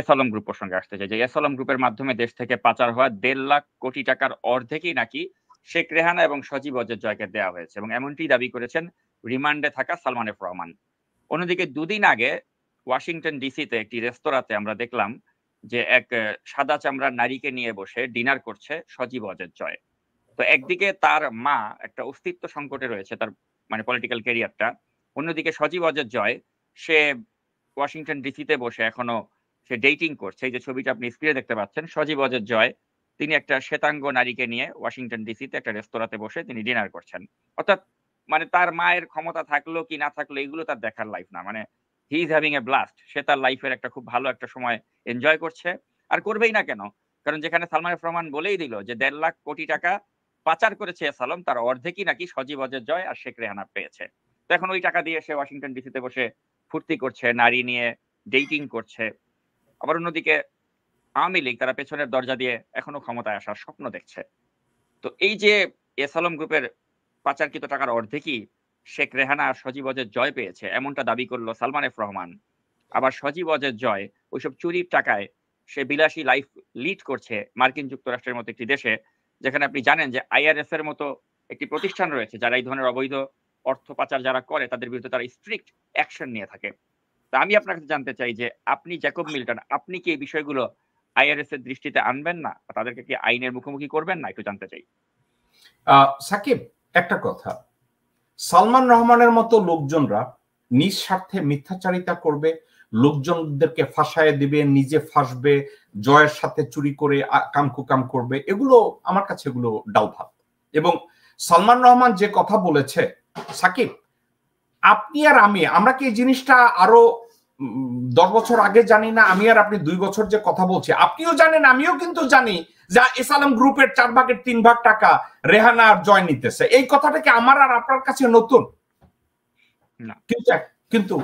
এসালম group প্রসঙ্গে আসতে চাই যে এসালম গ্রুপের মাধ্যমে দেশ থেকে পাচার হওয়া দেড় লাখ কোটি টাকার অর্ধেকই নাকি শেখ রেহানা এবং সজীব অজয় জয়কে দেওয়া হয়েছে এবং এমনটি দাবি করেছেন রিমান্ডে থাকা সালমান এফ রহমান অন্যদিকে দুদিন আগে ওয়াশিংটন ডিসিতে একটি রেস্তোরাঁতে আমরা দেখলাম যে এক সাদা চামড়ার নারীকে নিয়ে বসে ডিনার করছে সজীব অজয় জয় তো একদিকে তার মা একটা অস্তিত্ব সংকটে রয়েছে তার মানে পলিটিক্যাল কেরিয়ারটা অন্যদিকে সজীব অজয় জয় সে ওয়াশিংটন ডিসিতে বসে এখনো সে ডেটিং করছে এই যে ছবিটা আপনি স্ক্রিনে দেখতে পাচ্ছেন সজীব অজয় জয় তিনি একটা শ্বেতাঙ্গ নারীকে নিয়ে ওয়াশিংটন ডিসিতে একটা রেস্তোরাঁতে বসে তিনি ডিনার করছেন অর্থাৎ মানে তার মায়ের ক্ষমতা থাকলো কি না থাকলো এগুলো তার দেখার লাইফ না মানে he is having a blast সে তার লাইফের একটা খুব ভালো একটা সময় এনজয় করছে আর করবেই না কেন কারণ যেখানে সালমান রহমান বলেই দিল যে দেড় লাখ কোটি টাকা পাচার করেছে সালম তার অর্ধেকই নাকি সজীব অজয় জয় আর শেখ রেহানা পেয়েছে তো এখন ওই টাকা দিয়ে সে ওয়াশিংটন ডিসিতে বসে ফুর্তি করছে নারী নিয়ে ডেটিং করছে আবার অন্যদিকে আওয়ামী লীগ তারা পেছনের দরজা দিয়ে এখনো ক্ষমতায় আসার স্বপ্ন দেখছে তো এই যে এসালম গ্রুপের পাচারকৃত টাকার অর্ধেকই শেখ রেহানা আর সজীব অজের জয় পেয়েছে এমনটা দাবি করলো সালমান এফ রহমান আবার সজীব অজের জয় ওইসব চুরির টাকায় সে বিলাসী লাইফ লিড করছে মার্কিন যুক্তরাষ্ট্রের মতো একটি দেশে যেখানে আপনি জানেন যে আইআরএস এর মতো একটি প্রতিষ্ঠান রয়েছে যারা এই ধরনের অবৈধ অর্থ পাচার যারা করে তাদের বিরুদ্ধে তারা স্ট্রিক্ট অ্যাকশন নিয়ে থাকে তা আমি আপনার কাছে জানতে চাই যে আপনি জ্যাকব মিল্টন আপনি কি এই বিষয়গুলো আইআরএস এর দৃষ্টিতে আনবেন না তাদেরকে কি আইনের মুখোমুখি করবেন না একটু জানতে চাই সাকিব একটা কথা সালমান রহমানের মতো লোকজনরা নিঃস্বার্থে মিথ্যাচারিতা করবে লোকজনদেরকে ফাঁসায় দিবে নিজে ফাঁসবে জয়ের সাথে চুরি করে কামকুকাম করবে এগুলো আমার কাছে এগুলো ডাল এবং সালমান রহমান যে কথা বলেছে সাকিব আপনি আর আমি আমরা কি এই জিনিসটা আরো দশ বছর আগে জানি না আমি আর আপনি দুই বছর যে কথা বলছি আপনিও জানেন আমিও কিন্তু জানি যা এসালাম গ্রুপের চার ভাগের তিন ভাগ টাকা রেহানা আর জয় নিতেছে এই কথাটা কি আমার আর আপনার কাছে নতুন কিন্তু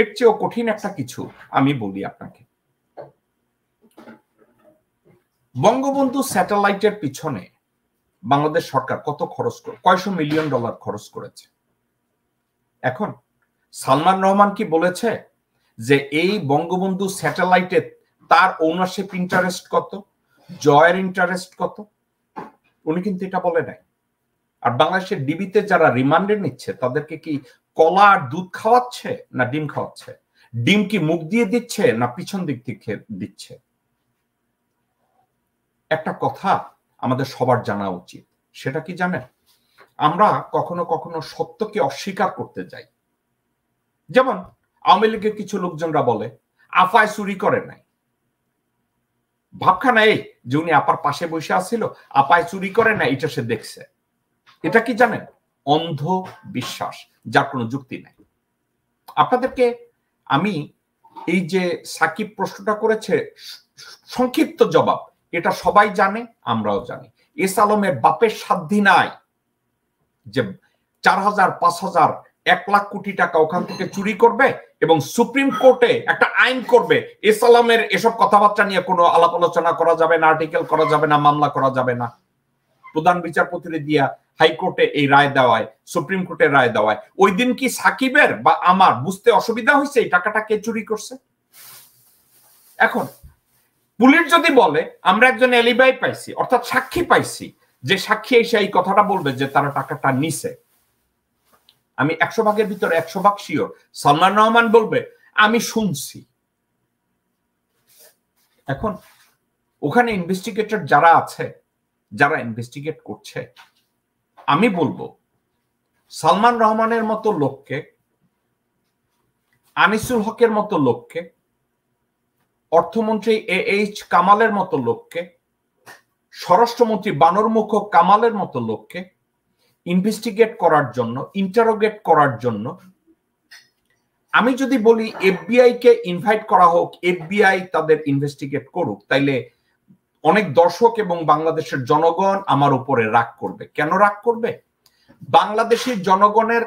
এর চেয়েও কঠিন একটা কিছু আমি বলি আপনাকে বঙ্গবন্ধু স্যাটেলাইটের পিছনে বাংলাদেশ সরকার কত খরচ করে কয়শো মিলিয়ন ডলার খরচ করেছে এখন সালমান রহমান কি বলেছে যে এই বঙ্গবন্ধু স্যাটেলাইটে তার ওনারশিপ ইন্টারেস্ট কত জয়ের ইন্টারেস্ট কত উনি কিন্তু এটা বলে নাই আর বাংলাদেশের ডিবিতে যারা রিমান্ডে নিচ্ছে তাদেরকে কি কলা আর দুধ খাওয়াচ্ছে না ডিম খাওয়াচ্ছে ডিম কি মুখ দিয়ে দিচ্ছে না পিছন দিক থেকে দিচ্ছে একটা কথা আমাদের সবার জানা উচিত সেটা কি জানেন আমরা কখনো কখনো সত্যকে অস্বীকার করতে যাই যেমন আওয়ামী লীগের কিছু লোকজনরা বলে আফায় চুরি করে নাই ভাবখানা এই যে উনি আপার পাশে বসে আছিল আপায় চুরি করে না এটা সে দেখছে এটা কি জানেন অন্ধ বিশ্বাস যার কোনো যুক্তি নাই আপনাদেরকে আমি এই যে সাকিব প্রশ্নটা করেছে সংক্ষিপ্ত জবাব এটা সবাই জানে আমরাও জানি এস আলমের বাপের সাধ্যি নাই যে চার হাজার পাঁচ হাজার এক লাখ কোটি টাকা ওখান থেকে চুরি করবে এবং সুপ্রিম কোর্টে একটা আইন করবে ইসলামের এসব কথাবার্তা নিয়ে কোনো আলাপ আলোচনা করা যাবে না আর্টিকেল করা যাবে না মামলা করা যাবে না প্রধান বিচারপতির দিয়া হাইকোর্টে এই রায় দেওয়ায় সুপ্রিম কোর্টে রায় দেওয়ায় ওই দিন কি সাকিবের বা আমার বুঝতে অসুবিধা হয়েছে এই টাকাটা কে চুরি করছে এখন পুলিশ যদি বলে আমরা একজন এলিবাই পাইছি অর্থাৎ সাক্ষী পাইছি যে সাক্ষী এসে এই কথাটা বলবে যে তারা টাকাটা নিছে আমি একশো ভাগের ভিতরে একশো ভাগ শিওর সালমান রহমান বলবে আমি শুনছি এখন ওখানে ইনভেস্টিগেটর যারা আছে যারা ইনভেস্টিগেট করছে আমি বলবো সালমান রহমানের মতো লোককে আনিসুল হকের মতো লোককে অর্থমন্ত্রী এ এইচ কামালের মতো লোককে স্বরাষ্ট্রমন্ত্রী বানর মুখ কামালের মতো লোককে ইনভেস্টিগেট করার জন্য ইন্টারোগেট করার জন্য আমি যদি বলি এফবিআই কে ইনভাইট করা হোক এফবিআই তাদের ইনভেস্টিগেট করুক তাইলে অনেক দর্শক এবং বাংলাদেশের জনগণ আমার উপরে রাগ করবে কেন রাগ করবে বাংলাদেশের জনগণের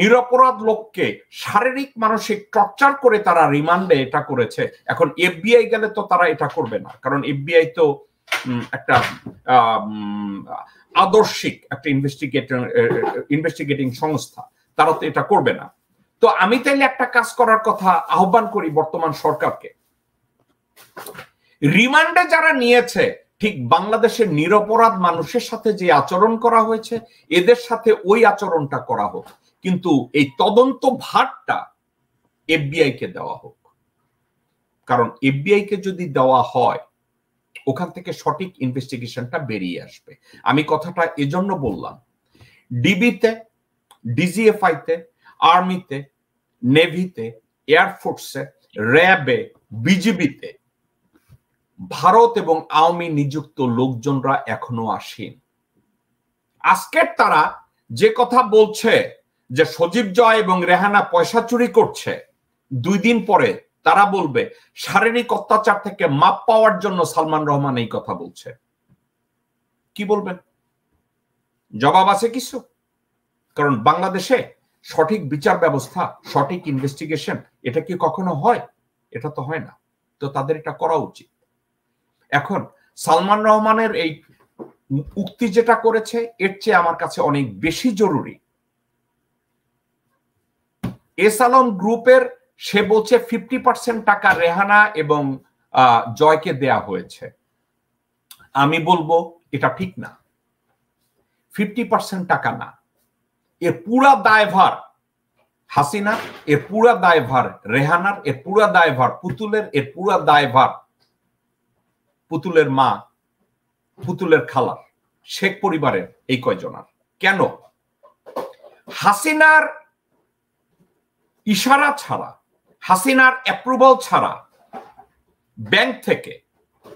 নিরপরাধ লোককে শারীরিক মানসিক টর্চার করে তারা রিমান্ডে এটা করেছে এখন এফবিআই গেলে তো তারা এটা করবে না কারণ এফবিআই তো একটা আদর্শিক একটা ইনভেস্টিগেটর ইনভেস্টিগেটিং সংস্থা তারা তো এটা করবে না তো আমি তাইলে একটা কাজ করার কথা আহ্বান করি বর্তমান সরকারকে রিমান্ডে যারা নিয়েছে ঠিক বাংলাদেশের নিরপরাধ মানুষের সাথে যে আচরণ করা হয়েছে এদের সাথে ওই আচরণটা করা হোক কিন্তু এই তদন্ত ভারটা এফবিআই কে দেওয়া হোক কারণ এফবিআই কে যদি দেওয়া হয় ওখান থেকে সঠিক ইনভেস্টিগেশনটা বেরিয়ে আসবে আমি কথাটা এজন্য বললাম ডিবিতে ডিজিএফআইতে আর্মিতে নেভিতে এয়ারফোর্সে র্যাবে বিজিবিতে ভারত এবং আওয়ামী নিযুক্ত লোকজনরা এখনো আসেন আজকের তারা যে কথা বলছে যে সজীব জয় এবং রেহানা পয়সা চুরি করছে দুই দিন পরে তারা বলবে শারীরিক অত্যাচার থেকে মাপ পাওয়ার জন্য সালমান রহমান এই কথা বলছে কি বলবেন জবাব আছে কিছু কারণ বাংলাদেশে সঠিক বিচার ব্যবস্থা সঠিক ইনভেস্টিগেশন এটা কি কখনো হয় এটা তো হয় না তো তাদের এটা করা উচিত এখন সালমান রহমানের এই উক্তি যেটা করেছে এর চেয়ে আমার কাছে অনেক বেশি জরুরি এস আলম গ্রুপের সে বলছে ফিফটি পার্সেন্ট টাকা রেহানা এবং জয়কে দেয়া হয়েছে আমি বলবো এটা ঠিক না ফিফটি পার্সেন্ট টাকা না এ পুরা দায়ভার হাসিনা এ পুরা দায়ভার রেহানার এ পুরা দায়ভার পুতুলের এ পুরা দায়ভার পুতুলের মা পুতুলের খালা শেখ পরিবারের এই কয়জনার কেন হাসিনার ইশারা ছাড়া হাসিনার অ্যাপ্রুভাল ছাড়া ব্যাংক থেকে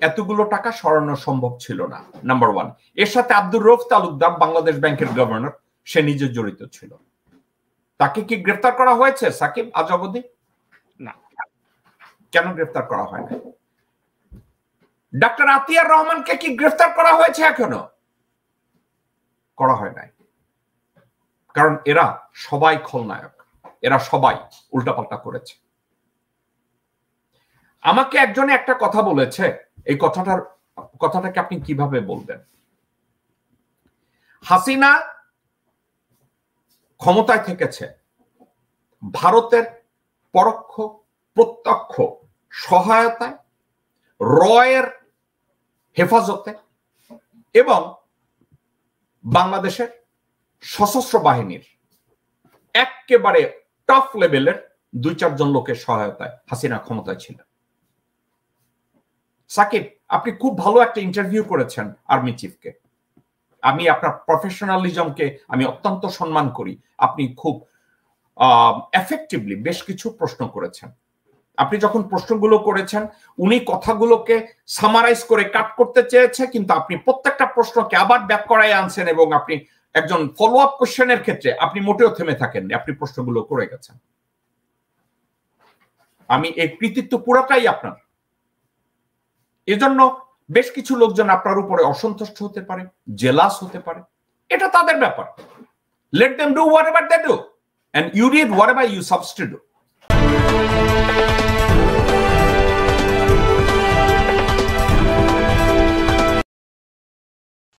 এতগুলো টাকা সরানো সম্ভব ছিল না নাম্বার ওয়ান এর সাথে আব্দুর রফ তালুকদার বাংলাদেশ ব্যাংকের গভর্নর সে নিজে জড়িত ছিল তাকে কি গ্রেফতার করা হয়েছে সাকিব আজ অবধি না কেন গ্রেফতার করা হয় না ডাক্তার আতিয়ার রহমানকে কি গ্রেফতার করা হয়েছে এখনো করা হয় নাই কারণ এরা সবাই খলনায়ক এরা সবাই উল্টাপাল্টা করেছে আমাকে একজনে একটা কথা বলেছে এই কথাটার কথাটাকে আপনি কিভাবে বলবেন হাসিনা ক্ষমতায় থেকেছে ভারতের পরোক্ষ প্রত্যক্ষ সহায়তায় রয়ের হেফাজতে এবং বাংলাদেশের সশস্ত্র বাহিনীর একেবারে টপ লেভেলের দুই চারজন লোকের সহায়তায় হাসিনা ক্ষমতায় ছিলেন সাকিব আপনি খুব ভালো একটা ইন্টারভিউ করেছেন আর্মি চিফকে আমি আপনার প্রফেশনালিজমকে আমি অত্যন্ত সম্মান করি আপনি খুব এফেক্টিভলি বেশ কিছু প্রশ্ন করেছেন আপনি যখন প্রশ্নগুলো করেছেন উনি কথাগুলোকে সামারাইজ করে কাট করতে চেয়েছে কিন্তু আপনি প্রত্যেকটা প্রশ্নকে আবার ব্যাক করাই আনছেন এবং আপনি একজন ফলো আপ কোশ্চেনের ক্ষেত্রে আপনি মোটেও থেমে থাকেন আপনি প্রশ্নগুলো করে গেছেন আমি এই কৃতিত্ব পুরাটাই আপনার এজন্য বেশ কিছু লোকজন আপনার উপরে অসন্তুষ্ট হতে পারে জেলাস হতে পারে এটা তাদের ব্যাপার let them do whatever they do and you read whatever you substitute